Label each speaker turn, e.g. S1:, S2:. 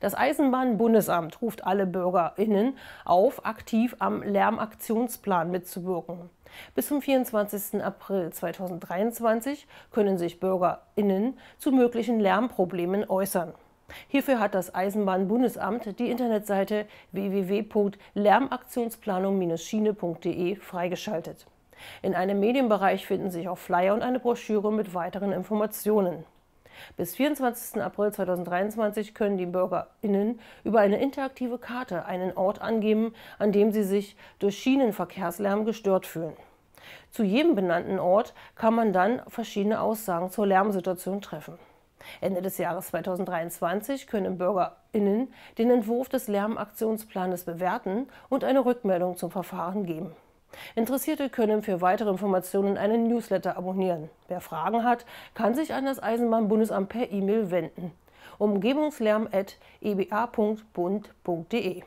S1: Das Eisenbahnbundesamt ruft alle BürgerInnen auf, aktiv am Lärmaktionsplan mitzuwirken. Bis zum 24. April 2023 können sich BürgerInnen zu möglichen Lärmproblemen äußern. Hierfür hat das Eisenbahnbundesamt die Internetseite www.lärmaktionsplanung-schiene.de freigeschaltet. In einem Medienbereich finden sich auch Flyer und eine Broschüre mit weiteren Informationen. Bis 24. April 2023 können die BürgerInnen über eine interaktive Karte einen Ort angeben, an dem sie sich durch Schienenverkehrslärm gestört fühlen. Zu jedem benannten Ort kann man dann verschiedene Aussagen zur Lärmsituation treffen. Ende des Jahres 2023 können BürgerInnen den Entwurf des Lärmaktionsplanes bewerten und eine Rückmeldung zum Verfahren geben. Interessierte können für weitere Informationen einen Newsletter abonnieren. Wer Fragen hat, kann sich an das Eisenbahnbundesamt per E-Mail wenden. Umgebungslärm.eba.bund.de